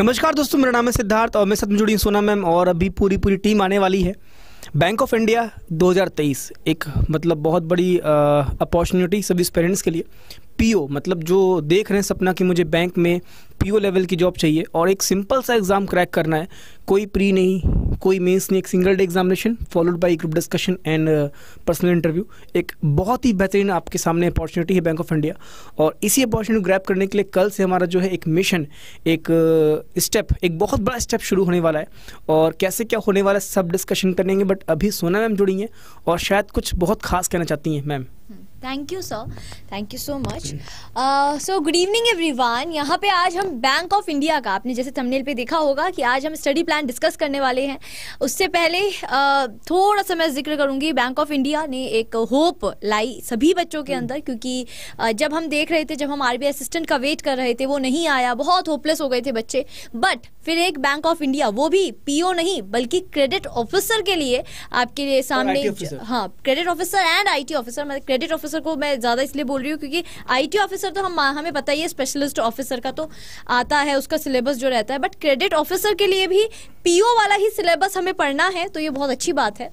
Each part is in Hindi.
नमस्कार दोस्तों मेरा नाम है सिद्धार्थ और मेरे साथ में जुड़ी सोना मैम और अभी पूरी पूरी टीम आने वाली है बैंक ऑफ इंडिया 2023 एक मतलब बहुत बड़ी अपॉर्चुनिटी सभी पेरेंट्स के लिए पीओ मतलब जो देख रहे हैं सपना कि मुझे बैंक में पीओ लेवल की जॉब चाहिए और एक सिंपल सा एग्ज़ाम क्रैक करना है कोई प्री नहीं कोई मेंस नहीं एक single day examination followed by group discussion and personal interview एक बहुत ही बेहतरीन आपके सामने अपॉर्चुनिटी है बैंक ऑफ इंडिया और इसी अपॉर्चुनिटी ग्रैप करने के लिए कल से हमारा जो है एक मिशन एक स्टेप uh, एक बहुत बड़ा स्टेप शुरू होने वाला है और कैसे क्या होने वाला है सब डिस्कशन करेंगे बट अभी सोना मैम जुड़ी हैं और शायद कुछ बहुत खास कहना चाहती हैं ma'am hmm. Thank you sir thank you so much so good evening everyone यहाँ पे आज हम बैंक ऑफ इंडिया का आपने जैसे थंबनेल पे देखा होगा कि आज हम स्टडी प्लान डिस्कस करने वाले हैं उससे पहले uh, थोड़ा सा मैं जिक्र करूँगी बैंक ऑफ इंडिया ने एक होप लाई सभी बच्चों के hmm. अंदर क्योंकि uh, जब हम देख रहे थे जब हम आर असिस्टेंट का वेट कर रहे थे वो नहीं आया बहुत होपलेस हो गए थे बच्चे बट फिर एक बैंक ऑफ इंडिया वो भी ओ नहीं बल्कि क्रेडिट ऑफिसर के लिए आपके सामने हाँ credit officer and T officer मतलब क्रेडिट ऑफिसर ऑफिसर को मैं ज़्यादा इसलिए बोल रही हूँ क्योंकि आईटी ऑफिसर तो हम हमें पता ही है स्पेशलिस्ट ऑफिसर का तो आता है उसका सिलेबस जो रहता है बट क्रेडिट ऑफिसर के लिए भी पीओ वाला ही सिलेबस हमें पढ़ना है तो ये बहुत अच्छी बात है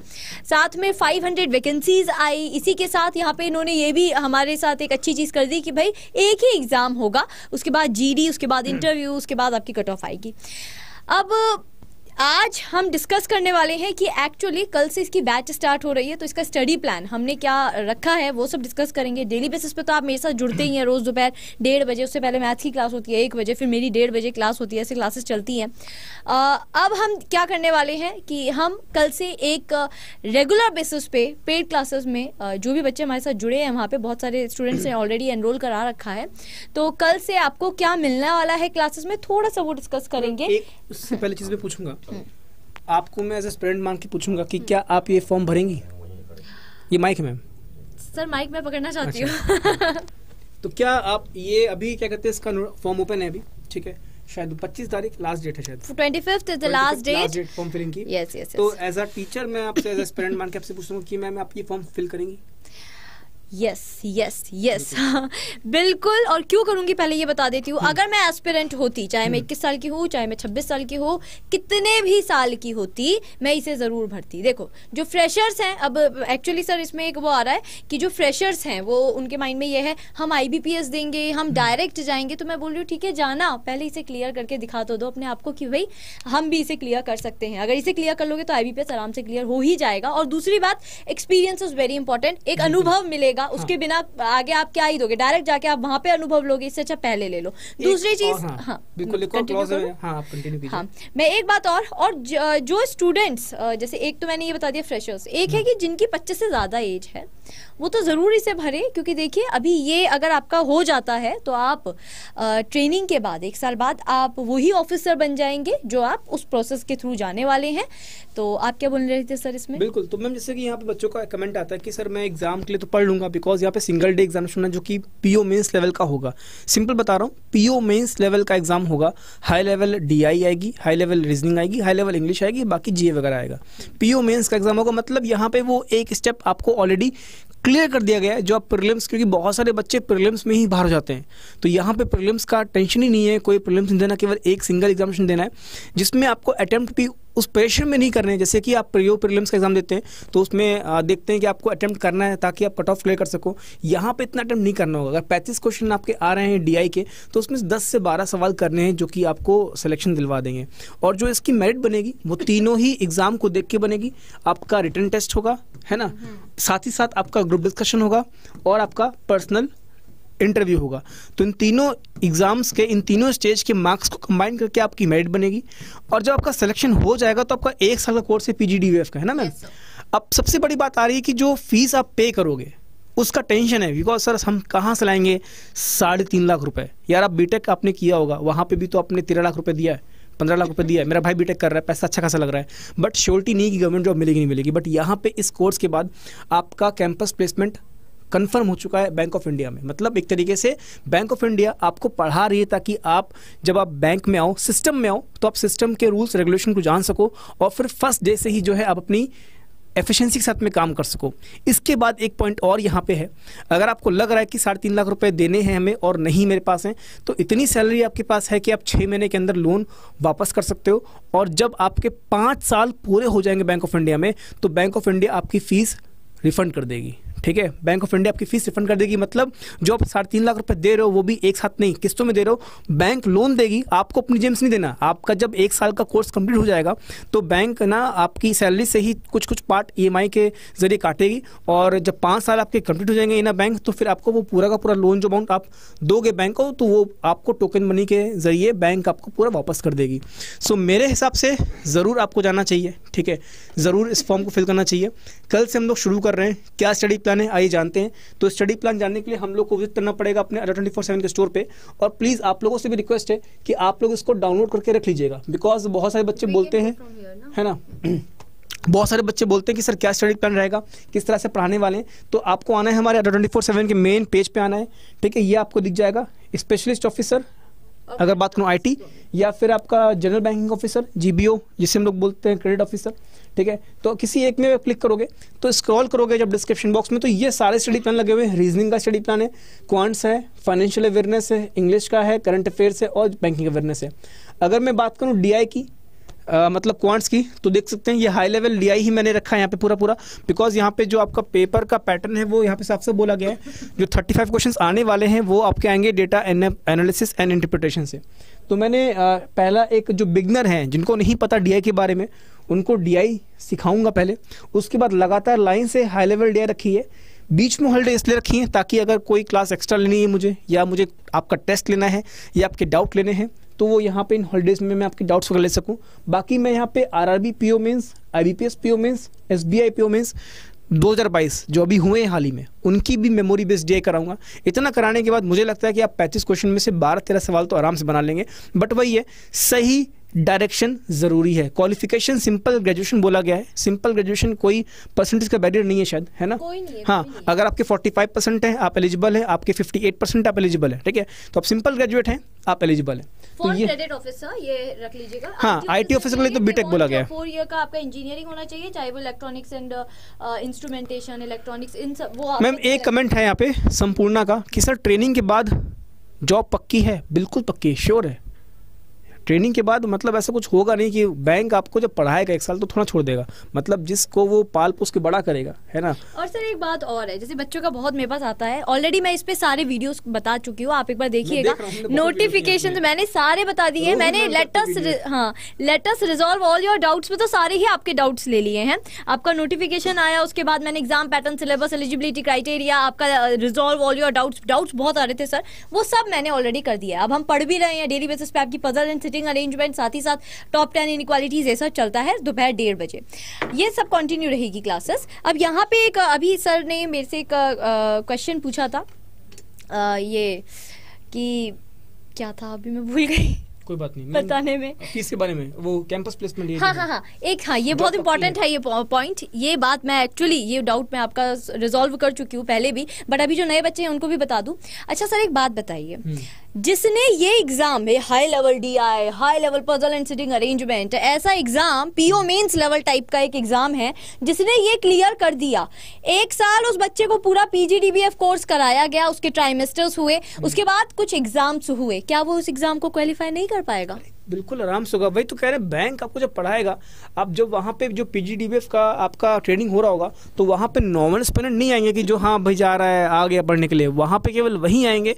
साथ में 500 वैकेंसीज आई इसी के साथ यहाँ पे इन्होंने ये भी हमारे साथ एक अच्छी चीज़ कर दी कि भाई एक ही एग्ज़ाम होगा उसके बाद जीडी उसके बाद इंटरव्यू हम्म। उसके बाद आपकी कट ऑफ आएगी अब आज हम डिस्कस करने वाले हैं कि एक्चुअली कल से इसकी बैच स्टार्ट हो रही है तो इसका स्टडी प्लान हमने क्या रखा है वो सब डिस्कस करेंगे डेली बेसिस पे तो आप मेरे साथ जुड़ते ही हैं रोज़ दोपहर डेढ़ बजे उससे पहले मैथ की क्लास होती है एक बजे फिर मेरी डेढ़ बजे क्लास होती है ऐसे क्लासेस चलती हैं अब हम क्या करने वाले हैं कि हम कल से एक रेगुलर बेसिस पे पेड क्लासेस में जो भी बच्चे हमारे साथ जुड़े हैं वहाँ पर बहुत सारे स्टूडेंट्स ने ऑलरेडी एनरोल करा रखा है तो कल से आपको क्या मिलने वाला है क्लासेस में थोड़ा सा वो डिस्कस करेंगे उससे पहले चीज़ में पूछूंगा आपको मैं एज ए स्टूडेंट मान के पूछूंगा कि क्या आप ये फॉर्म भरेंगी ये माइक मैम सर माइक मैं पकड़ना चाहती अच्छा। हूँ तो क्या आप ये अभी क्या कहते हैं इसका फॉर्म ओपन है अभी ठीक है शायद 25 तारीख लास्ट डेट है शायद 25th is the last date last date form filling की यस यस तो एज अ टीचर मैं आपसे एज अ स्टूडेंट मान के आपसे पूछता हूँ कि मैम आप ये फॉर्म फिल करेंगी यस यस यस बिल्कुल और क्यों करूँगी पहले ये बता देती हूँ हम्म। अगर मैं एस्पिरेंट होती चाहे मैं हम्म। इक्कीस साल की हूँ चाहे मैं छब्बीस साल की हूँ कितने भी साल की होती मैं इसे ज़रूर भरती देखो जो फ्रेशर्स हैं अब एक्चुअली सर इसमें एक वो आ रहा है कि जो फ्रेशर्स हैं वो उनके माइंड में ये है हम आई देंगे हम डायरेक्ट हम्म। जाएंगे तो मैं बोल रही हूँ ठीक है जाना पहले इसे क्लियर करके दिखा तो दो अपने आप को कि भाई हम भी इसे क्लियर कर सकते हैं अगर इसे क्लियर कर लोगे तो आई आराम से क्लियर हो ही जाएगा और दूसरी बात एक्सपीरियंस इज़ वेरी इंपॉर्टेंट एक अनुभव मिलेगा होगा उसके बिना आगे आप क्या ही दोगे डायरेक्ट जाके आप वहां पे अनुभव लोगे इससे अच्छा पहले ले लो दूसरी चीज हाँ। हाँ। हाँ, मैं एक बात और और जो स्टूडेंट्स जैसे एक तो मैंने ये बता दिया फ्रेशर्स एक है कि जिनकी पच्चीस से ज़्यादा एज है वो तो ज़रूर इसे भरे क्योंकि देखिए अभी ये अगर आपका हो जाता है तो आप ट्रेनिंग के बाद एक साल बाद आप वही ऑफिसर बन जाएंगे जो आप उस प्रोसेस के थ्रू जाने वाले हैं तो आप क्या बोल रहे थे सर इसमें बिल्कुल तो मैम जैसे कि यहाँ पे बच्चों का कमेंट आता है कि सर मैं एग्जाम के लिए तो पढ़ लूंगा बिकॉज यहाँ पे सिंगल डे एग्जामिनेशन है जो कि पीओ मेंस लेवल का होगा सिंपल बता रहा हूँ पीओ मेंस लेवल का एग्जाम होगा हाई लेवल डीआई आएगी हाई लेवल रीजनिंग आएगी हाई लेवल इंग्लिश आएगी बाकी जीए वगैरह आएगा पीओ मेंस का एग्जाम होगा मतलब यहाँ पे वो एक स्टेप आपको ऑलरेडी क्लियर कर दिया गया है जो आप प्रिलिम्स क्योंकि बहुत सारे बच्चे प्रिलिम्स में ही बाहर हो जाते हैं तो यहाँ पे प्रिलिम्स का टेंशन ही नहीं है कोई प्रिलिम्स नहीं देना केवल एक सिंगल एग्जामिनेशन देना है जिसमें आपको अटैम्प्ट भी उस प्रेशर में नहीं कर रहे हैं जैसे कि आप प्रियो प्रीलिम्स का एग्जाम देते हैं तो उसमें देखते हैं कि आपको अटैम्प्ट करना है ताकि आप कट ऑफ क्लियर कर सको यहाँ पे इतना अटैम्प्ट नहीं करना होगा अगर पैंतीस क्वेश्चन आपके आ रहे हैं डी के तो उसमें दस से बारह सवाल करने हैं जो कि आपको सिलेक्शन दिलवा देंगे और जो इसकी मेरिट बनेगी वो तीनों ही एग्ज़ाम को देख के बनेगी आपका रिटर्न टेस्ट होगा है ना साथ ही साथ आपका ग्रुप डिस्कशन होगा और आपका पर्सनल इंटरव्यू होगा तो इन तीनों एग्ज़ाम्स के इन तीनों स्टेज के मार्क्स को कंबाइन करके आपकी मेरिट बनेगी और जब आपका सिलेक्शन हो जाएगा तो आपका एक साल का कोर्स है पी जी का है ना मैम अब सबसे बड़ी बात आ रही है कि जो फीस आप पे करोगे उसका टेंशन है बिकॉज सर हम कहाँ से लाएंगे साढ़े तीन लाख रुपए यार आप बीटेक आपने किया होगा वहाँ पे भी तो आपने तेरह लाख रुपए दिया है पंद्रह लाख रुपए दिया है मेरा भाई बीटेक कर रहा है पैसा अच्छा खासा लग रहा है बट श्योरिटी नहीं कि गवर्नमेंट जॉब मिलेगी नहीं मिलेगी बट यहाँ पे इस कोर्स के बाद आपका कैंपस प्लेसमेंट कन्फर्म हो चुका है बैंक ऑफ इंडिया में मतलब एक तरीके से बैंक ऑफ इंडिया आपको पढ़ा रही है ताकि आप जब आप बैंक में आओ सिस्टम में आओ तो आप सिस्टम के रूल्स रेगुलेशन को जान सको और फिर फर्स्ट डे से ही जो है आप अपनी एफिशिएंसी के साथ में काम कर सको इसके बाद एक पॉइंट और यहाँ पे है अगर आपको लग रहा है कि साढ़े तीन लाख रुपए देने हैं हमें और नहीं मेरे पास हैं तो इतनी सैलरी आपके पास है कि आप छः महीने के अंदर लोन वापस कर सकते हो और जब आपके पाँच साल पूरे हो जाएंगे बैंक ऑफ इंडिया में तो बैंक ऑफ इंडिया आपकी फ़ीस रिफंड कर देगी ठीक है बैंक ऑफ इंडिया आपकी फीस रिफंड कर देगी मतलब जो आप साढ़े तीन लाख रुपए दे रहे हो वो भी एक साथ नहीं किस्तों में दे रहे हो बैंक लोन देगी आपको अपनी जेम्स नहीं देना आपका जब एक साल का कोर्स कंप्लीट हो जाएगा तो बैंक ना आपकी सैलरी से ही कुछ कुछ पार्ट ई के जरिए काटेगी और जब पाँच साल आपके कंप्लीट हो जाएंगे इना बैंक तो फिर आपको वो पूरा का पूरा लोन जो अमाउंट आप दोगे बैंक को तो वो आपको टोकन मनी के जरिए बैंक आपको पूरा वापस कर देगी सो मेरे हिसाब से ज़रूर आपको जाना चाहिए ठीक है ज़रूर इस फॉर्म को फिल करना चाहिए कल से हम लोग शुरू कर रहे हैं क्या स्टडी प्लान प्लान है आइए जानते हैं तो स्टडी प्लान जानने के लिए हम लोग को विजिट करना पड़ेगा अपने अडा ट्वेंटी फोर सेवन के स्टोर पर और प्लीज़ आप लोगों से भी रिक्वेस्ट है कि आप लोग इसको डाउनलोड करके रख लीजिएगा बिकॉज बहुत सारे बच्चे तो बोलते हैं है ना बहुत सारे बच्चे बोलते हैं कि सर क्या स्टडी प्लान रहेगा किस तरह से पढ़ाने वाले हैं तो आपको आना है हमारे अडा ट्वेंटी फोर सेवन के मेन पेज पे आना है ठीक है ये आपको दिख जाएगा स्पेशलिस्ट ऑफिसर अगर बात करूँ आईटी या फिर आपका जनरल बैंकिंग ऑफिसर जीबीओ जिसे हम लोग बोलते हैं क्रेडिट ऑफिसर ठीक है तो किसी एक में क्लिक करोगे तो स्क्रॉल करोगे जब डिस्क्रिप्शन बॉक्स में तो ये सारे स्टडी प्लान लगे हुए हैं रीजनिंग का स्टडी प्लान है क्वांट्स है फाइनेंशियल अवेयरनेस है इंग्लिश का है करंट अफेयर्स है और बैंकिंग अवेयरनेस है अगर मैं बात करूँ डी की आ, मतलब क्वांट्स की तो देख सकते हैं ये हाई लेवल डी ही मैंने रखा है यहाँ पे पूरा पूरा बिकॉज यहाँ पे जो आपका पेपर का पैटर्न है वो यहाँ पे साफ से बोला गया है जो 35 क्वेश्चन आने वाले हैं वो आपके आएंगे डेटा एनालिसिस एंड इंटरप्रिटेशन से तो मैंने आ, पहला एक जो बिगनर हैं जिनको नहीं पता डी के बारे में उनको डी सिखाऊंगा पहले उसके बाद लगातार लाइन से हाई लेवल डी रखी है बीच में हॉलीडे इसलिए रखी है ताकि अगर कोई क्लास एक्स्ट्रा लेनी है मुझे या मुझे आपका टेस्ट लेना है या आपके डाउट लेने हैं तो वो यहाँ पे इन हॉलीडेज में मैं आपके डाउट्स वगैरह ले सकूँ बाकी मैं यहाँ पे R R B P O means I B P S P O means S B I P O means बाईस जो अभी हुए हैं हाल ही में उनकी भी मेमोरी बेस्ड डे कराऊंगा इतना कराने के बाद मुझे लगता है कि आप पैंतीस क्वेश्चन में से बारह तेरह सवाल तो आराम से बना लेंगे बट वही है सही डायरेक्शन ज़रूरी है क्वालिफिकेशन सिंपल ग्रेजुएशन बोला गया है सिंपल ग्रेजुएशन कोई परसेंटेज का बैरियर नहीं है शायद है ना कोई नहीं है, हाँ नहीं अगर आपके 45 परसेंट है आप एलिजिबल है आपके 58 परसेंट आप एलिजिबल है ठीक है तो आप सिंपल ग्रेजुएट हैं आप एलिजिबल है तो ये ये रख लीजिएगा हाँ आई टी तो बीटेक बोला गया फोर ईयर का आपका इंजीनियरिंग होना चाहिए चाहे वो इलेक्ट्रॉनिक्स एंड इंस्ट्रूमेंटेशन इलेक्ट्रॉनिक्स इन सब मैम एक कमेंट है यहाँ पे संपूर्णा का कि सर ट्रेनिंग के बाद जॉब पक्की है बिल्कुल पक्की है श्योर है ट्रेनिंग के बाद मतलब ऐसा कुछ होगा नहीं कि बैंक आपको जब पढ़ाएगा एक साल तो थोड़ा छोड़ देगा मतलब जिसको वो पाल पोस के बड़ा करेगा है ना और सर एक बात और है जैसे बच्चों का बहुत मेरे पास आता है ऑलरेडी मैं इस पे सारे वीडियोस बता चुकी हूँ आप एक बार देखिएगा नोटिफिकेशन तो मैंने सारे बता दिए हैं मैंने लेटस हाँ let's resolve all your doubts में तो सारे ही आपके डाउट्स ले लिए हैं आपका नोटिफिकेशन आया उसके बाद मैंने exam pattern syllabus eligibility criteria आपका resolve all your doubts doubts बहुत आ रहे थे सर वो सब मैंने ऑलरेडी कर दिया अब हम पढ़ भी रहे हैं डेली बेसिस पे आपकी पजल एंड सीटिंग अरेंजमेंट साथ ही साथ टॉप टेन इन ये चलता है दोपहर डेढ़ बजे ये सब कंटिन्यू रहेगी क्लासेस अब यहाँ पे एक अभी सर ने मेरे से एक क्वेश्चन पूछा था आ, ये कि क्या था अभी मैं भूल गई कोई बात नहीं बताने में किसके बारे में वो कैंपस प्लेसमेंट हाँ हाँ हाँ एक हाँ ये बहुत इंपॉर्टेंट है ये पॉइंट ये बात मैं एक्चुअली ये डाउट मैं आपका रिजोल्व कर चुकी हूँ पहले भी बट अभी जो नए बच्चे हैं उनको भी बता दू अच्छा सर एक बात बताइए हम्म। जिसने ये एग्जाम है high level D I high level puzzle and sitting arrangement ऐसा exam PO mains level type का एक एग्जाम है जिसने ये क्लियर कर दिया एक साल उस बच्चे को पूरा पीजीडीबीएफ कोर्स कराया गया उसके ट्राइमेस्टर्स हुए हम्म। उसके बाद कुछ एग्जाम्स हुए क्या वो उस एग्जाम को क्वालिफाई नहीं कर पाएगा बिल्कुल आराम से होगा वही तो कह रहे हैं बैंक आपको जब पढ़ाएगा आप जब वहाँ पे जो पी का आपका ट्रेनिंग हो रहा होगा तो वहाँ पे नॉर्मल स्पेनेंट नहीं आएंगे कि जो हाँ भाई जा रहा है आ गया पढ़ने के लिए वहाँ पे केवल वही आएंगे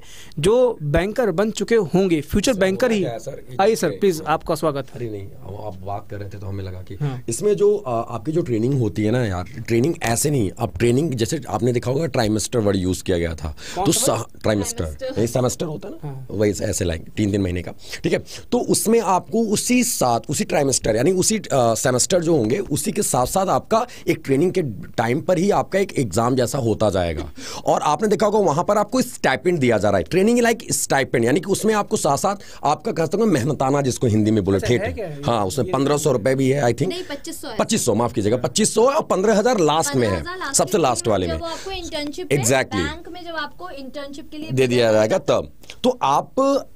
जो बैंकर बन चुके होंगे फ्यूचर बैंकर ही आइए सर प्लीज हाँ। आपका स्वागत अरे नहीं आप बात कर रहे थे तो हमें लगा कि हाँ। इसमें जो आपकी जो ट्रेनिंग होती है ना यार ट्रेनिंग ऐसे नहीं अब ट्रेनिंग जैसे आपने देखा होगा ट्राइमेस्टर वर्ड यूज किया गया था तो ट्राइमेस्टर सेमेस्टर होता है ना हाँ। वही ऐसे लाएंगे तीन तीन महीने का ठीक है तो उसमें में आपको उसी साथ उसी ट्राइमेस्टर यानी उसी सेमेस्टर जो होंगे उसी के साथ साथ आपका एक ट्रेनिंग के टाइम पर ही आपका एक एग्जाम जैसा होता जाएगा और आपने देखा होगा वहां पर आपको स्टाइपेंड दिया जा रहा है ट्रेनिंग लाइक स्टाइपेंड यानी कि उसमें आपको साथ साथ आपका कह सकते मेहनताना जिसको हिंदी में बोले अच्छा, ठेठ हाँ उसमें पंद्रह सौ रुपए भी है आई थिंक पच्चीस सौ माफ कीजिएगा पच्चीस सौ और पंद्रह हजार लास्ट में है सबसे लास्ट वाले में एग्जैक्टली दे दिया जाएगा तब तो आप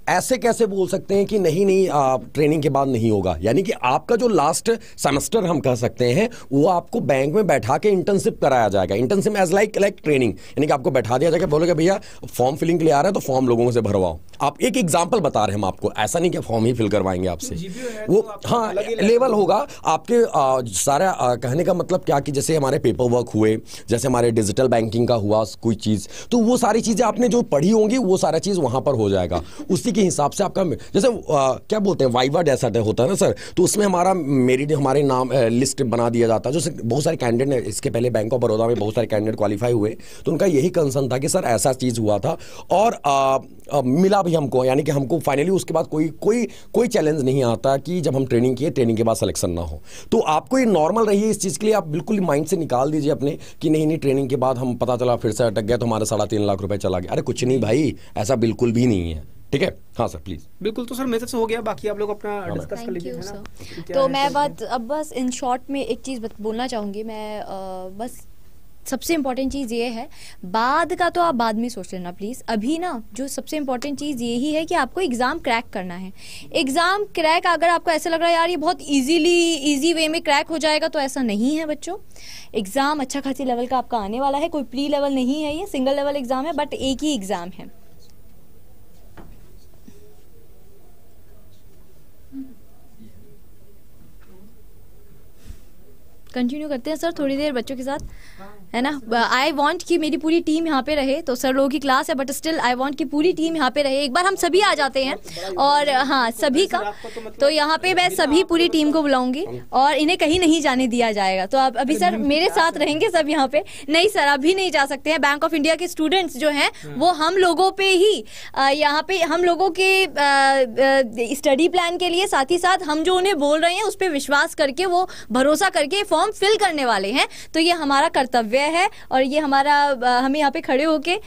ऐसे कैसे बोल सकते हैं कि नहीं नहीं आ, ट्रेनिंग के बाद नहीं होगा यानी कि आपका जो लास्ट सेमेस्टर हम कह सकते हैं वो आपको बैंक में बैठा के इंटर्नशिप कराया जाएगा internship as like like training यानी कि आपको बैठा दिया जाएगा बोलोगे भैया फॉर्म फिलिंग के लिए आ रहा है तो फॉर्म लोगों से भरवाओ आप एक एग्जाम्पल बता रहे हैं हम आपको ऐसा नहीं कि फॉर्म ही फिल करवाएंगे आपसे तो वो तो हाँ लेवल होगा आपके आ, सारा कहने का मतलब क्या कि जैसे हमारे पेपर वर्क हुए जैसे हमारे डिजिटल बैंकिंग का हुआ कोई चीज़ तो वो सारी चीज़ें आपने जो पढ़ी होंगी वो सारा चीज़ वहाँ पर हो जाएगा उसी के हिसाब से आपका जैसे आ, क्या बोलते होते हैं वाइवा जैसा होता है ना सर तो उसमें हमारा मेरिट हमारे नाम लिस्ट बना दिया जाता है जो बहुत सारे कैंडिडेट इसके पहले बैंक ऑफ बड़ौदा में बहुत सारे कैंडिडेट क्वालिफाई हुए तो उनका यही कंसर्न था कि सर ऐसा चीज़ हुआ था और आ, आ, मिला भी हमको यानी कि हमको फाइनली उसके बाद कोई कोई कोई चैलेंज नहीं आता कि जब हम ट्रेनिंग किए ट्रेनिंग के बाद सलेक्शन ना हो तो आपको ये नॉर्मल रही इस चीज़ के लिए आप बिल्कुल माइंड से निकाल दीजिए अपने कि नहीं नहीं ट्रेनिंग के बाद हम पता चला फिर से अटक गया तो हमारा साढ़ा तीन लाख रुपये चला गया अरे कुछ नहीं भाई ऐसा बिल्कुल भी नहीं है ठीक है हाँ सर प्लीज बिल्कुल तो सर मेरे से हो गया बाकी आप लोग अपना डिस्कस हाँ, कर लीजिए तो मैं बात अब बस इन शॉर्ट में एक चीज़ बोलना चाहूंगी मैं बस सबसे इम्पॉर्टेंट चीज़ ये है बाद का तो आप बाद में सोच लेना प्लीज़ अभी ना जो सबसे इम्पॉर्टेंट चीज़ यही है कि आपको एग्ज़ाम क्रैक करना है एग्ज़ाम क्रैक अगर आपको ऐसा लग रहा है यार ये बहुत इजीली इजी वे में क्रैक हो जाएगा तो ऐसा नहीं है बच्चों एग्ज़ाम अच्छा खासी लेवल का आपका आने वाला है कोई प्री लेवल नहीं है ये सिंगल लेवल एग्ज़ाम है बट एक ही एग्ज़ाम है कंटिन्यू करते हैं सर थोड़ी देर बच्चों के साथ हाँ। है ना आई वॉन्ट कि मेरी पूरी टीम यहाँ पे रहे तो सर लोगों की क्लास है बट स्टिल आई वॉन्ट कि पूरी टीम यहाँ पे रहे एक बार हम सभी आ जाते हैं और हाँ सभी का तो, यहाँ पे मैं सभी पूरी टीम को बुलाऊंगी और इन्हें कहीं नहीं जाने दिया जाएगा तो आप अभी सर मेरे साथ रहेंगे सब यहाँ पे नहीं सर अभी नहीं जा सकते हैं बैंक ऑफ इंडिया के स्टूडेंट्स जो हैं वो हम लोगों पे ही यहाँ पे हम लोगों के स्टडी प्लान के लिए साथ ही साथ हम जो उन्हें बोल रहे हैं उस पर विश्वास करके वो भरोसा करके फॉर्म फिल करने वाले हैं तो ये हमारा कर्तव्य गया है और ये हमारा हम यहाँ पे खड़े होके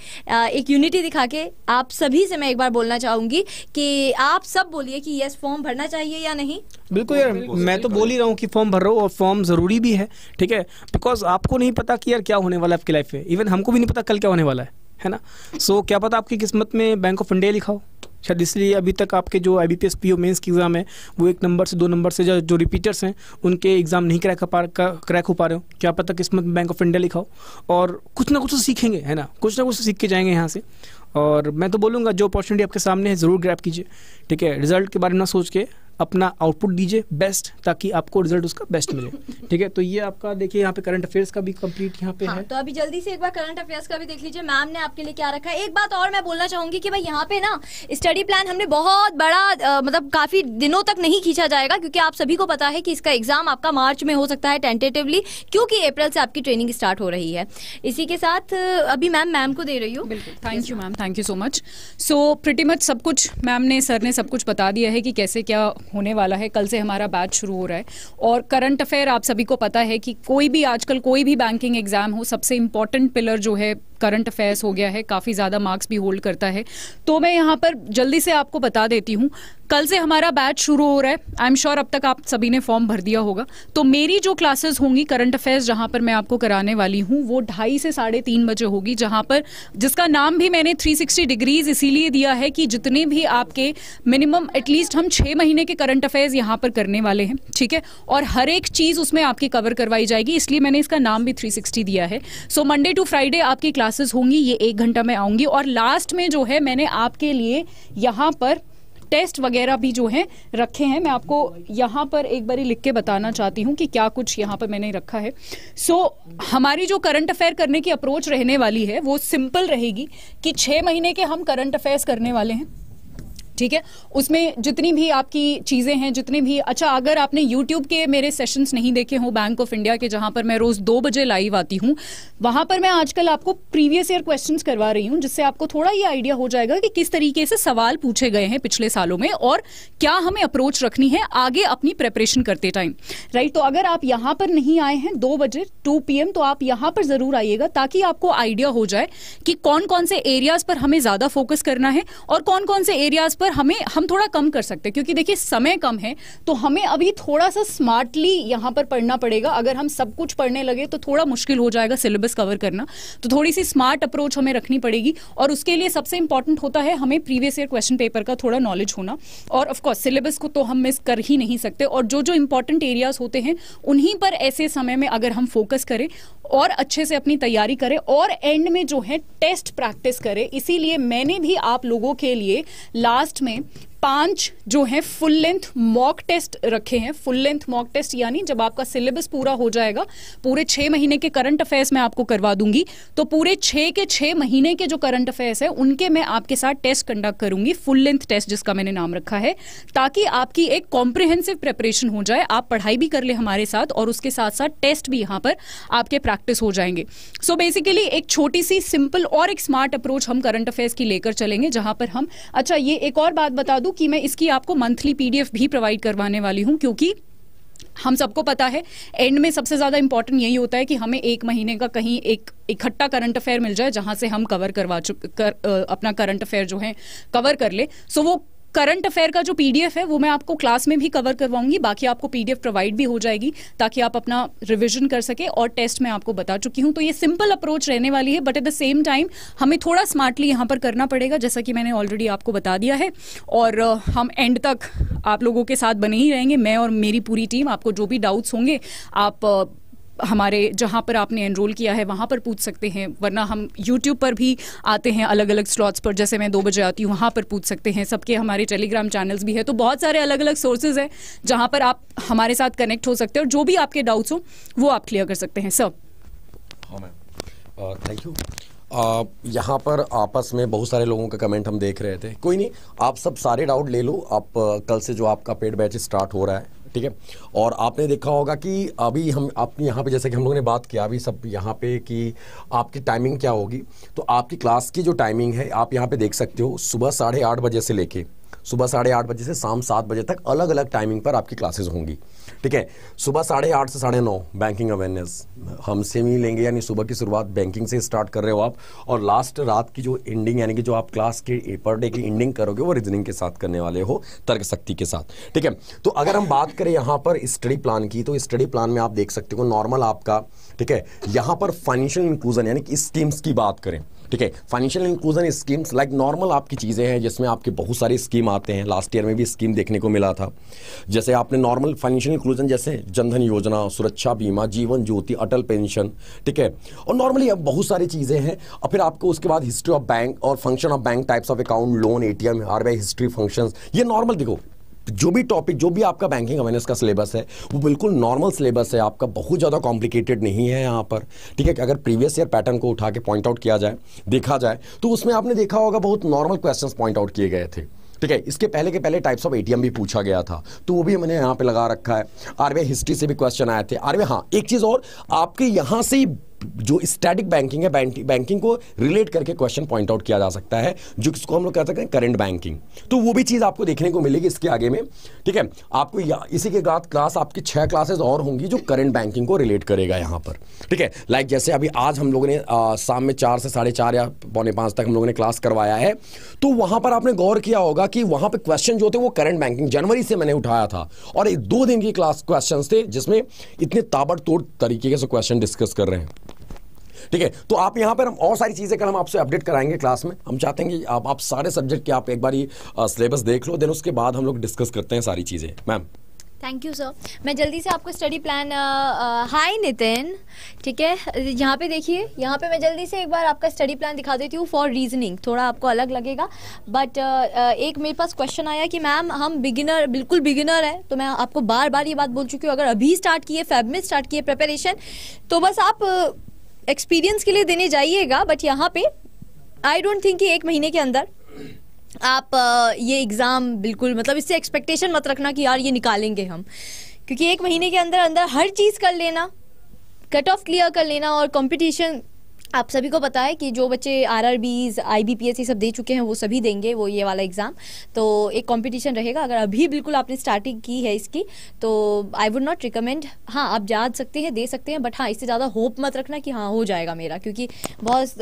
एक यूनिटी दिखा के आप सभी से मैं एक बार बोलना चाहूंगी कि आप सब बोलिए कि यस फॉर्म भरना चाहिए या नहीं बिल्कुल यार मैं तो बोल ही रहा हूँ कि फॉर्म भर रहा हूँ और फॉर्म ज़रूरी भी है ठीक है बिकॉज आपको नहीं पता कि यार क्या होने वाला है आपकी लाइफ में इवन हमको भी नहीं पता कल क्या होने वाला है है ना सो so, क्या पता आपकी किस्मत में बैंक ऑफ इंडिया लिखा हो शायद इसलिए अभी तक आपके जो I B P S P O mains की एग्ज़ाम है वो एक नंबर से दो नंबर से जो रिपीटर्स हैं उनके एग्ज़ाम नहीं क्रैक पा क्रैक हो पा रहे हो क्या पता किस्मत बैंक ऑफ इंडिया लिखाओ और कुछ ना कुछ तो सीखेंगे है ना कुछ ना कुछ तो सीख के जाएंगे यहाँ से और मैं तो बोलूँगा जो अपॉर्चुनिटी आपके सामने है ज़रूर ग्रैप कीजिए ठीक है रिजल्ट के बारे में ना सोच के अपना आउटपुट दीजिए बेस्ट ताकि आपको रिजल्ट उसका बेस्ट मिले ठीक है तो ये आपका देखिए यहाँ पे करंट अफेयर्स का भी कंप्लीट यहाँ पे हाँ, है तो अभी जल्दी से एक बार करंट अफेयर्स का भी देख लीजिए मैम ने आपके लिए क्या रखा है एक बात और मैं बोलना चाहूंगी कि भाई यहाँ पे ना स्टडी प्लान हमने बहुत बड़ा मतलब काफी दिनों तक नहीं खींचा जाएगा क्योंकि आप सभी को पता है कि इसका एग्जाम आपका मार्च में हो सकता है टेंटेटिवली क्योंकि अप्रैल से आपकी ट्रेनिंग स्टार्ट हो रही है इसी के साथ अभी मैम मैम को दे रही हूँ thank you ma'am thank you so much so pretty much सब कुछ मैम ने सर ने सब कुछ बता दिया है कि कैसे क्या होने वाला है कल से हमारा बैच शुरू हो रहा है और करंट अफेयर आप सभी को पता है कि कोई भी आजकल कोई भी बैंकिंग एग्जाम हो सबसे इम्पॉर्टेंट पिलर जो है करंट अफेयर्स हो गया है काफ़ी ज़्यादा मार्क्स भी होल्ड करता है तो मैं यहाँ पर जल्दी से आपको बता देती हूँ कल से हमारा बैच शुरू हो रहा है आई एम श्योर अब तक आप सभी ने फॉर्म भर दिया होगा तो मेरी जो क्लासेस होंगी करंट अफेयर्स जहाँ पर मैं आपको कराने वाली हूँ वो ढाई से साढ़े तीन बजे होगी जहाँ पर जिसका नाम भी मैंने 360 डिग्रीज इसीलिए दिया है कि जितने भी आपके मिनिमम एटलीस्ट हम छः महीने के करंट अफेयर्स यहाँ पर करने वाले हैं ठीक है और हर एक चीज़ उसमें आपकी कवर करवाई जाएगी इसलिए मैंने इसका नाम भी थ्री दिया है सो मंडे टू फ्राइडे आपकी क्लास क्लासेस होंगी ये एक घंटा में आऊंगी और लास्ट में जो है मैंने आपके लिए यहाँ पर टेस्ट वगैरह भी जो है रखे हैं मैं आपको यहाँ पर एक बारी लिख के बताना चाहती हूँ कि क्या कुछ यहाँ पर मैंने रखा है सो so, हमारी जो करंट अफेयर करने की अप्रोच रहने वाली है वो सिंपल रहेगी कि छः महीने के हम करंट अफेयर्स करने वाले हैं ठीक है उसमें जितनी भी आपकी चीज़ें हैं जितने भी अच्छा अगर आपने यूट्यूब के मेरे सेशंस नहीं देखे हों बैंक ऑफ इंडिया के जहां पर मैं रोज़ दो बजे लाइव आती हूं वहां पर मैं आजकल आपको प्रीवियस ईयर क्वेश्चंस करवा रही हूं जिससे आपको थोड़ा ये आइडिया हो जाएगा कि किस तरीके से सवाल पूछे गए हैं पिछले सालों में और क्या हमें अप्रोच रखनी है आगे अपनी प्रेपरेशन करते टाइम राइट तो अगर आप यहां पर नहीं आए हैं दो बजे टू पी तो आप यहां पर ज़रूर आइएगा ताकि आपको आइडिया हो जाए कि कौन कौन से एरियाज़ पर हमें ज़्यादा फोकस करना है और कौन कौन से एरियाज़ पर पर हमें हम थोड़ा कम कर सकते हैं क्योंकि देखिए समय कम है तो हमें अभी थोड़ा सा स्मार्टली यहाँ पर पढ़ना पड़ेगा अगर हम सब कुछ पढ़ने लगे तो थोड़ा मुश्किल हो जाएगा सिलेबस कवर करना तो थोड़ी सी स्मार्ट अप्रोच हमें रखनी पड़ेगी और उसके लिए सबसे इंपॉर्टेंट होता है हमें प्रीवियस ईयर क्वेश्चन पेपर का थोड़ा नॉलेज होना और ऑफकोर्स सिलेबस को तो हम मिस कर ही नहीं सकते और जो जो इंपॉर्टेंट एरियाज होते हैं उन्हीं पर ऐसे समय में अगर हम फोकस करें और अच्छे से अपनी तैयारी करें और एंड में जो है टेस्ट प्रैक्टिस करें इसीलिए मैंने भी आप लोगों के लिए लास्ट में पांच जो है फुल लेंथ मॉक टेस्ट रखे हैं फुल लेंथ मॉक टेस्ट यानी जब आपका सिलेबस पूरा हो जाएगा पूरे छह महीने के करंट अफेयर्स में आपको करवा दूंगी तो पूरे छह के छह महीने के जो करंट अफेयर्स है उनके मैं आपके साथ टेस्ट कंडक्ट करूंगी फुल लेंथ टेस्ट जिसका मैंने नाम रखा है ताकि आपकी एक कॉम्प्रिहेंसिव प्रेपरेशन हो जाए आप पढ़ाई भी कर ले हमारे साथ और उसके साथ साथ टेस्ट भी यहां पर आपके प्रैक्टिस हो जाएंगे सो so बेसिकली एक छोटी सी सिंपल और एक स्मार्ट अप्रोच हम करंट अफेयर्स की लेकर चलेंगे जहां पर हम अच्छा ये एक और बात बता दू कि मैं इसकी आपको मंथली पीडीएफ भी प्रोवाइड करवाने वाली हूँ क्योंकि हम सबको पता है एंड में सबसे ज़्यादा इंपॉर्टेंट यही होता है कि हमें एक महीने का कहीं एक इकट्ठा करंट अफेयर मिल जाए जहां से हम कवर करवा चुक कर, अपना करंट अफेयर जो है कवर कर ले सो so, वो करंट अफेयर का जो पीडीएफ है वो मैं आपको क्लास में भी कवर करवाऊंगी बाकी आपको पीडीएफ प्रोवाइड भी हो जाएगी ताकि आप अपना रिविजन कर सके और टेस्ट मैं आपको बता चुकी हूँ तो ये सिंपल अप्रोच रहने वाली है but at the same time हमें थोड़ा स्मार्टली यहाँ पर करना पड़ेगा जैसा कि मैंने ऑलरेडी आपको बता दिया है और हम एंड तक आप लोगों के साथ बने ही रहेंगे मैं और मेरी पूरी टीम आपको जो भी डाउट्स होंगे आप हमारे जहाँ पर आपने एनरोल किया है वहाँ पर पूछ सकते हैं वरना हम यूट्यूब पर भी आते हैं अलग अलग स्लॉट्स पर जैसे मैं दो बजे आती हूँ वहाँ पर पूछ सकते हैं सबके हमारे टेलीग्राम चैनल्स भी है तो बहुत सारे अलग अलग सोर्सेज हैं जहाँ पर आप हमारे साथ कनेक्ट हो सकते हैं और जो भी आपके डाउट्स हों वो आप क्लियर कर सकते हैं सर थैंक यू यहाँ पर आपस में बहुत सारे लोगों का कमेंट हम देख रहे थे कोई नहीं आप सब सारे डाउट ले लो आप uh, कल से जो आपका पेड बैच स्टार्ट हो रहा है ठीक है और आपने देखा होगा कि अभी हम आपने यहाँ पे जैसे कि हम लोगों ने बात किया अभी सब यहाँ पे कि आपकी टाइमिंग क्या होगी तो आपकी क्लास की जो टाइमिंग है आप यहाँ पे देख सकते हो सुबह साढ़े आठ बजे से लेके सुबह साढ़े आठ बजे से शाम सात बजे तक अलग अलग टाइमिंग पर आपकी क्लासेज होंगी ठीक है सुबह साढ़े आठ से साढ़े नौ बैंकिंग अवेयरनेस हमसे भी लेंगे यानी सुबह की शुरुआत बैंकिंग से स्टार्ट कर रहे हो आप और लास्ट रात की जो एंडिंग यानी कि जो आप क्लास के पर डे की एंडिंग करोगे वो रीजनिंग के साथ करने वाले हो तर्क शक्ति के साथ ठीक है तो अगर हम बात करें यहाँ पर स्टडी प्लान की तो स्टडी प्लान में आप देख सकते हो नॉर्मल आपका ठीक है यहाँ पर फाइनेंशियल इंक्लूजन यानी कि स्कीम्स की बात करें ठीक है financial inclusion schemes like normal आपकी चीज़ें हैं जिसमें आपके बहुत सारे स्कीम आते हैं लास्ट ईयर में भी स्कीम देखने को मिला था जैसे आपने नॉर्मल फाइनेंशियल इंक्लूजन जैसे जनधन योजना सुरक्षा बीमा जीवन ज्योति अटल पेंशन ठीक है और नॉर्मली अब बहुत सारी चीज़ें हैं और फिर आपको उसके बाद हिस्ट्री ऑफ बैंक और function of bank types of account loan A T history function ये नॉर्मल देखो जो भी टॉपिक जो भी आपका बैंकिंग अवेयरनेस का सिलेबस है वो बिल्कुल नॉर्मल सिलेबस है आपका बहुत ज़्यादा कॉम्प्लिकेटेड नहीं है यहाँ पर ठीक है अगर प्रीवियस ईयर पैटर्न को उठा के पॉइंट आउट किया जाए देखा जाए तो उसमें आपने देखा होगा बहुत नॉर्मल क्वेश्चन पॉइंट आउट किए गए थे ठीक है इसके पहले के पहले टाइप्स ऑफ ए भी पूछा गया था तो वो भी मैंने यहाँ पर लगा रखा है आरबीआई हिस्ट्री से भी क्वेश्चन आए थे आरबीआई हाँ एक चीज़ और आपके यहाँ से ही जो स्टैटिक बैंकिंग है बैंकिंग को रिलेट करके क्वेश्चन पॉइंट आउट किया जा सकता है जो किसको हम लोग कह सकते हैं करंट बैंकिंग तो वो भी चीज़ आपको देखने को मिलेगी इसके आगे में ठीक है आपको इसी के बाद क्लास आपकी छह क्लासेस और होंगी जो करंट बैंकिंग को रिलेट करेगा यहाँ पर ठीक है लाइक जैसे अभी आज हम लोगों ने शाम में चार से साढ़े चार या पौने पाँच तक हम लोगों ने क्लास करवाया है तो वहाँ पर आपने गौर किया होगा कि वहाँ पर क्वेश्चन जो थे वो करंट बैंकिंग जनवरी से मैंने उठाया था और दो दिन की क्लास क्वेश्चन थे जिसमें इतने ताबड़ तरीके से क्वेश्चन डिस्कस कर रहे हैं ठीक है तो आप यहाँ पर हम और सारी चीज़ें कल हम आपसे अपडेट कराएंगे क्लास में हम चाहते हैं कि आप, आप सारे सब्जेक्ट के आप एक बार सिलेबस देख लो देन उसके बाद हम लोग डिस्कस करते हैं सारी चीज़ें मैम थैंक यू सर मैं जल्दी से आपको स्टडी प्लान हाय नितिन ठीक है यहाँ पे देखिए यहाँ पे मैं जल्दी से एक बार आपका स्टडी प्लान दिखा देती हूँ फॉर रीजनिंग थोड़ा आपको अलग लगेगा बट uh, uh, एक मेरे पास क्वेश्चन आया कि मैम हम बिगिनर बिल्कुल बिगिनर है तो मैं आपको बार बार ये बात बोल चुकी हूँ अगर अभी स्टार्ट किए फैब में स्टार्ट किए प्रपेरेशन तो बस आप uh, एक्सपीरियंस के लिए देने जाइएगा बट यहाँ पे आई डोंट थिंक कि एक महीने के अंदर आप ये एग्ज़ाम बिल्कुल मतलब इससे एक्सपेक्टेशन मत रखना कि यार ये निकालेंगे हम क्योंकि एक महीने के अंदर अंदर हर चीज़ कर लेना कट ऑफ क्लियर कर लेना और कंपटीशन आप सभी को पता है कि जो बच्चे are R Bs I B P S ये सब दे चुके हैं वो सभी देंगे वो ये वाला एग्ज़ाम तो एक कंपटीशन रहेगा अगर अभी बिल्कुल आपने स्टार्टिंग की है इसकी तो आई वुड नॉट रिकमेंड हाँ आप जा सकते हैं दे सकते हैं बट हाँ इससे ज़्यादा होप मत रखना कि हाँ हो जाएगा मेरा क्योंकि बहुत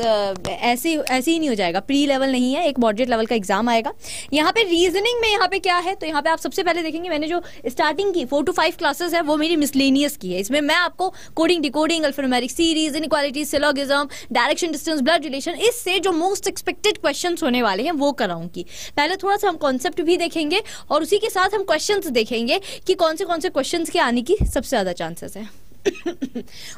ऐसे ऐसे ही नहीं हो जाएगा प्री लेवल नहीं है एक मॉडरेट लेवल का एग्ज़ाम आएगा यहाँ पर रीजनिंग में यहाँ पर क्या है तो यहाँ पर आप सबसे पहले देखेंगे मैंने जो स्टार्टिंग की फोर टू फाइव क्लासेस है वो मेरी मिसलेनियस की है इसमें मैं आपको coding decoding alphameric series quality syllogism direction distance blood relation इससे जो मोस्ट एक्सपेक्टेड क्वेश्चन होने वाले हैं वो कराऊंगी पहले थोड़ा सा हम कॉन्सेप्ट भी देखेंगे और उसी के साथ हम क्वेश्चन देखेंगे कि कौन से कौन से क्वेश्चन के आने की सबसे ज़्यादा चांसेस है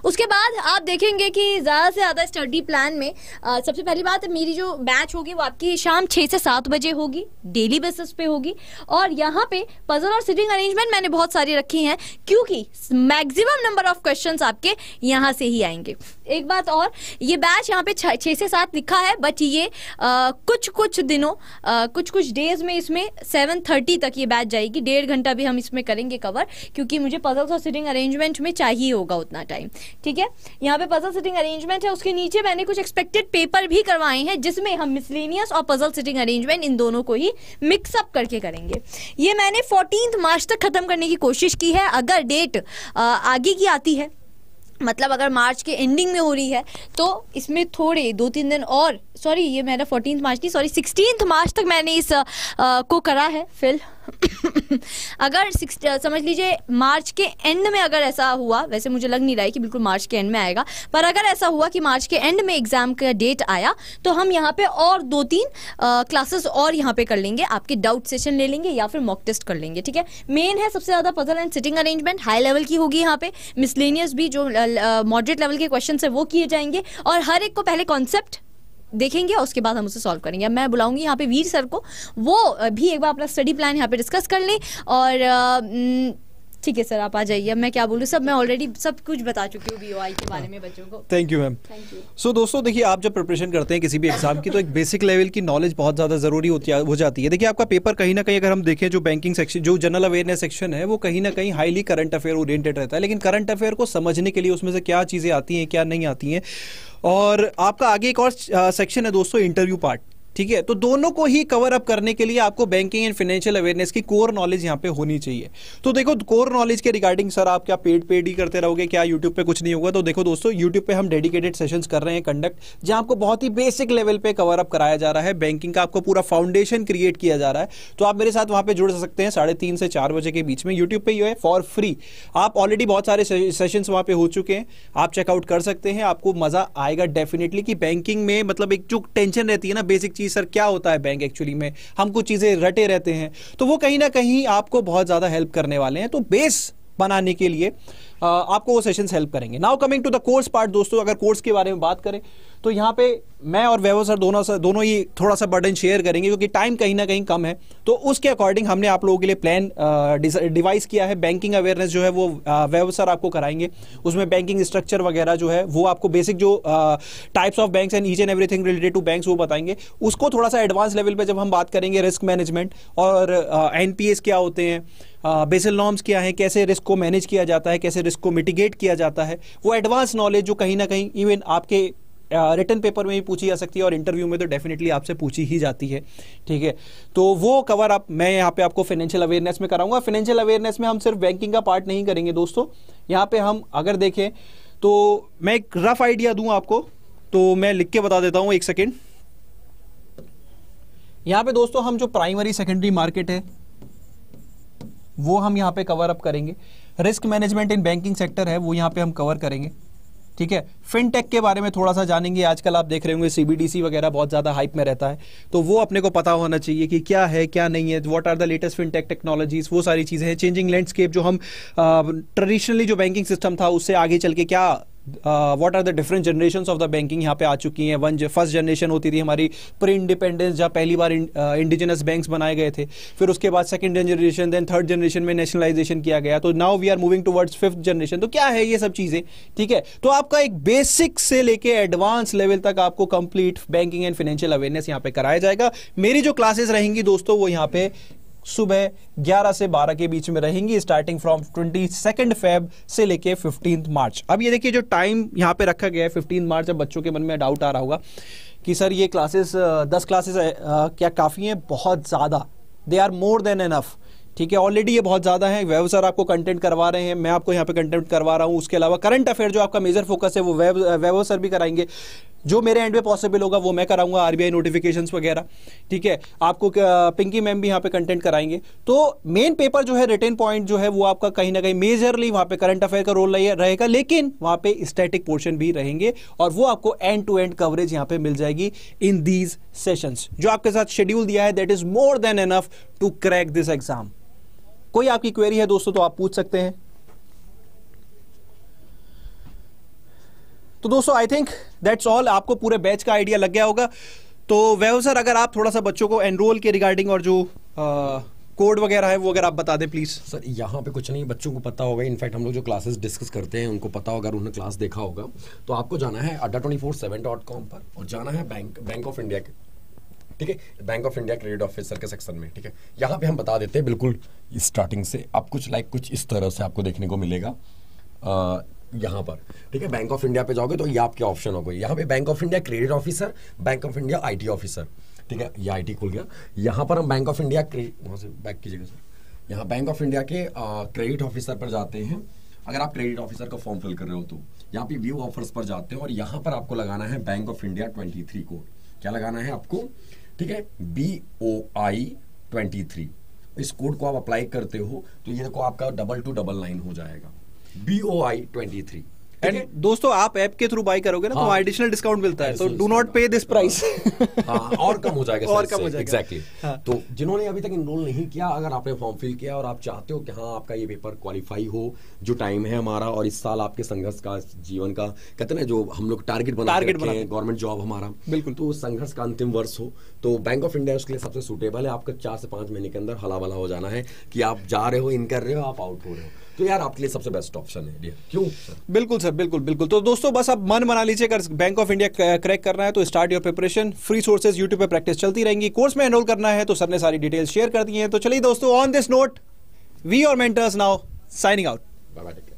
उसके बाद आप देखेंगे कि ज़्यादा से ज़्यादा स्टडी प्लान में आ, सबसे पहली बात मेरी जो बैच होगी वो आपकी शाम छः से सात बजे होगी डेली बेसिस पे होगी और यहाँ पे पजल और सिटिंग अरेंजमेंट मैंने बहुत सारी रखी हैं क्योंकि मैक्सिमम नंबर ऑफ क्वेश्चंस आपके यहाँ से ही आएंगे एक बात और ये बैच यहाँ पे छः से सात लिखा है बट ये आ, कुछ कुछ दिनों आ, कुछ कुछ डेज में इसमें सेवन थर्टी तक ये बैच जाएगी डेढ़ घंटा भी हम इसमें करेंगे कवर क्योंकि मुझे पजल्स और सिटिंग अरेंजमेंट में चाहिए होगा उतना टाइम ठीक है यहाँ पे पजल सिटिंग अरेंजमेंट है उसके नीचे मैंने कुछ एक्सपेक्टेड पेपर भी करवाए हैं जिसमें हम मिसलेनियस और पजल सिटिंग अरेंजमेंट इन दोनों को ही मिक्सअप करके करेंगे ये मैंने फोर्टीन मार्च तक ख़त्म करने की कोशिश की है अगर डेट आगे की आती है मतलब अगर मार्च के एंडिंग में हो रही है तो इसमें थोड़े दो तीन दिन और सॉरी ये मेरा फोर्टीन मार्च नहीं सॉरी सिक्सटीन मार्च तक मैंने इस आ, को करा है फिल अगर समझ लीजिए मार्च के एंड में अगर ऐसा हुआ वैसे मुझे लग नहीं रहा है कि बिल्कुल मार्च के एंड में आएगा पर अगर ऐसा हुआ कि मार्च के एंड में एग्ज़ाम का डेट आया तो हम यहाँ पे और दो तीन क्लासेस और यहाँ पे कर लेंगे आपके डाउट सेशन ले लेंगे या फिर मॉक टेस्ट कर लेंगे ठीक है मेन है सबसे ज़्यादा puzzle and sitting arrangement high level की होगी यहाँ पे मिसलेनियस भी जो मॉडरेट लेवल के क्वेश्चन है वो किए जाएंगे और हर एक को पहले कॉन्सेप्ट देखेंगे और उसके बाद हम उसे सॉल्व करेंगे मैं बुलाऊंगी यहाँ पे वीर सर को वो भी एक बार अपना स्टडी प्लान यहाँ पे डिस्कस कर लें और ठीक है सर आप आ जाइए मैं क्या बोलूँ सब मैं ऑलरेडी सब कुछ बता चुकी हूँ बी के बारे में बच्चों को थैंक यू मैम सो दोस्तों देखिए आप जब प्रिपरेशन करते हैं किसी भी एग्जाम की तो एक बेसिक लेवल की नॉलेज बहुत ज़्यादा ज़रूरी होती हो जाती है देखिए आपका पेपर कहीं ना कहीं अगर हम देखें जो बैंकिंग सेक्शन जो जनरल अवेयरनेस सेक्शन है वो कहीं ना कहीं हाईली करंट अफेयर ओरिएंटेड रहता है लेकिन करंट अफेयर को समझने के लिए उसमें से क्या चीज़ें आती हैं क्या नहीं आती हैं और आपका आगे एक और सेक्शन है दोस्तों इंटरव्यू पार्ट ठीक है तो दोनों को ही कवर अप करने के लिए आपको बैंकिंग एंड फाइनेंशियल अवेयरनेस की कोर नॉलेज यहाँ पे होनी चाहिए तो देखो कोर नॉलेज के रिगार्डिंग सर आप क्या पेड पेड ही करते रहोगे क्या यूट्यूब पे कुछ नहीं होगा तो देखो दोस्तों यूट्यूब पे हम डेडिकेटेड सेशन कर रहे हैं कंडक्ट जहां आपको बहुत ही बेसिक लेवल पे कवर अप कराया जा रहा है बैंकिंग का आपको पूरा फाउंडेशन क्रिएट किया जा रहा है तो आप मेरे साथ वहां पर जुड़ सकते हैं साढ़े तीन से चार बजे के बीच में यूट्यूब पर ही है फॉर फ्री आप ऑलरेडी बहुत सारे सेशन वहां पर हो चुके हैं आप चेकआउट कर सकते हैं आपको मज़ा आएगा डेफिनेटली कि बैंकिंग में मतलब एक जो टेंशन रहती है ना बेसिक चीज़ सर क्या होता है बैंक एक्चुअली में हम कुछ चीज़ें रटे रहते हैं तो वो कहीं ना कहीं आपको बहुत ज़्यादा हेल्प करने वाले हैं तो बेस बनाने के लिए आपको वो सेशंस हेल्प करेंगे now coming to the course part दोस्तों अगर कोर्स के बारे में बात करें तो यहाँ पे मैं और वैभव सर दोनों सर दोनों ही थोड़ा सा बर्डन शेयर करेंगे क्योंकि टाइम कहीं ना कहीं कम है तो उसके अकॉर्डिंग हमने आप लोगों के लिए प्लान डिवाइस किया है बैंकिंग अवेयरनेस जो है वो वैभव सर आपको कराएंगे उसमें बैंकिंग स्ट्रक्चर वगैरह जो है वो आपको बेसिक जो types of bank and each and everything related to bank वो बताएंगे उसको थोड़ा सा एडवांस लेवल पर जब हम बात करेंगे रिस्क मैनेजमेंट और एन क्या होते हैं बेसिल नॉर्म्स क्या है कैसे रिस्क को मैनेज किया जाता है कैसे रिस्क को मिटिगेट किया जाता है वो एडवांस नॉलेज जो कहीं ना कहीं इवन आपके रिटर्न पेपर में भी पूछी जा सकती है और इंटरव्यू में तो डेफिनेटली आपसे पूछी ही जाती है ठीक है तो वो कवर आप मैं यहाँ पे आपको फाइनेंशियल अवेयरनेस में कराऊंगा फाइनेंशियल अवेयरनेस में हम सिर्फ बैंकिंग का पार्ट नहीं करेंगे दोस्तों यहाँ पे हम अगर देखें तो मैं एक रफ आइडिया दूँ आपको तो मैं लिख के बता देता हूँ एक सेकेंड यहाँ पे दोस्तों हम जो प्राइमरी सेकेंडरी मार्केट है वो हम यहाँ पे कवर अप करेंगे risk management in banking sector है वो यहाँ पे हम कवर करेंगे ठीक है फिनटेक के बारे में थोड़ा सा जानेंगे आजकल आप देख रहे होंगे सीबीडीसी वगैरह बहुत ज़्यादा हाइप में रहता है तो वो अपने को पता होना चाहिए कि क्या है क्या नहीं है what are the latest fintech technologies वो सारी चीज़ें हैं चेंजिंग लैंडस्केप जो हम ट्रेडिशनली जो बैंकिंग सिस्टम था उससे आगे चल के क्या what are the different generation of the banking यहाँ पे आ चुकी हैं वन फर्स्ट जनरेशन होती थी हमारी प्री इंडिपेंडेंस जहाँ पहली बार इंडिजिनस बैंक uh, बनाए गए थे फिर उसके बाद second generation then third generation में नेशनलाइजेशन किया गया तो now we are moving towards fifth generation तो क्या है ये सब चीज़ें ठीक है तो आपका एक बेसिक से लेके एडवांस लेवल तक आपको complete banking and financial awareness यहाँ पे कराया जाएगा मेरी जो क्लासेस रहेंगी दोस्तों वो यहाँ पे सुबह 11 से 12 के बीच में रहेंगी starting from twenty second Feb से लेके फिफ्टीन मार्च अब ये देखिए जो टाइम यहाँ पे रखा गया है फिफ्टीन मार्च अब बच्चों के मन में डाउट आ रहा होगा कि सर ये क्लासेस दस क्लासेस क्या काफ़ी हैं बहुत ज़्यादा दे आर मोर देन एनफ़ ठीक है ऑलरेडी ये बहुत ज़्यादा है वेब सर आपको कंटेंट करवा रहे हैं मैं आपको यहाँ पे कंटेंट करवा रहा हूँ उसके अलावा करंट अफेयर जो आपका मेजर फोकस है वो वेब वेब सर भी कराएंगे जो मेरे एंड में पॉसिबल होगा वो मैं कराऊंगा आरबीआई नोटिफिकेशंस वगैरह ठीक है आपको पिंकी मैम भी यहाँ पे कंटेंट कराएंगे तो मेन पेपर जो है रिटर्न पॉइंट जो है वो आपका कहीं ना कहीं मेजरली वहाँ पे करंट अफेयर का रोल रहेगा लेकिन वहाँ पे स्टैटिक पोर्शन भी रहेंगे और वो आपको एंड टू एंड कवरेज यहाँ पे मिल जाएगी इन दीज सेशंस जो आपके साथ शेड्यूल दिया है that is more than enough to crack this exam कोई आपकी क्वेरी है दोस्तों तो आप पूछ सकते हैं तो दोस्तों आई थिंक दैट्स ऑल आपको पूरे बैच का आइडिया लग गया होगा तो वह सर अगर आप थोड़ा सा बच्चों को एनरोल के रिगार्डिंग और जो आ, कोड वगैरह है वो अगर आप बता दें प्लीज़ सर यहाँ पे कुछ नहीं बच्चों को पता होगा इनफैक्ट हम लोग जो क्लासेस डिस्कस करते हैं उनको पता होगा अगर उन्होंने क्लास देखा होगा तो आपको जाना है Adda twenty four seven dot com पर और जाना है बैंक बैंक ऑफ इंडिया के ठीक है Bank of India credit officer के सेक्शन में ठीक है यहाँ पे हम बता देते हैं बिल्कुल स्टार्टिंग से आप कुछ लाइक कुछ इस तरह से आपको देखने को मिलेगा यहाँ पर ठीक है बैंक ऑफ इंडिया पे जाओगे तो ये आपके ऑप्शन हो गए यहाँ पे Bank of India credit officer Bank of India IT officer ठीक है ये आईटी खुल गया यहाँ पर हम बैंक ऑफ इंडिया वहाँ से बैक कीजिएगा सर यहाँ बैंक ऑफ इंडिया के क्रेडिट ऑफिसर पर जाते हैं अगर आप क्रेडिट ऑफिसर का फॉर्म फिल कर रहे हो तो यहाँ पे व्यू ऑफर्स पर जाते हैं और यहाँ पर आपको लगाना है Bank of India twenty three code क्या लगाना है आपको ठीक है B O I twenty three इस कोड को आप अप्लाई करते हो तो ये देखो आपका डबल टू डबल नाइन हो जाएगा B O I twenty three and दोस्तों आप ऐप के थ्रू बाई करोगे ना तो हाँ, तो एडिशनल डिस्काउंट मिलता है तो do not pay this price और कम हो जाएगा और कम हो जाएगा एग्जैक्टली exactly. हाँ. तो जिन्होंने अभी तक इनरोल नहीं किया अगर आपने फॉर्म फिल किया और आप चाहते हो कि हाँ आपका ये पेपर क्वालिफाई हो जो टाइम है हमारा और इस साल आपके संघर्ष का जीवन का कहते ना जो हम लोग टारगेट बना टारगेट बना गवर्नमेंट जॉब हमारा बिल्कुल तो संघर्ष का अंतिम वर्ष हो तो बैंक ऑफ इंडिया उसके लिए सबसे सुटेबल है आपका चार से पांच महीने के अंदर हलाबला हो जाना है कि आप जा रहे हो इन कर रहे हो आप आउट हो रहे हो तो यार आपके लिए सबसे बेस्ट ऑप्शन है क्यों बिल्कुल सर बिल्कुल बिल्कुल तो दोस्तों बस आप मन बना लीजिए अगर बैंक ऑफ इंडिया क्रैक करना है तो start your preparation free sources YouTube पर प्रैक्टिस चलती रहेंगी कोर्स में एनरोल करना है तो सर ने सारी डिटेल्स शेयर कर दी है तो चलिए दोस्तों ऑन दिस नोट वी और मेंटर्स नाउ साइनिंग आउट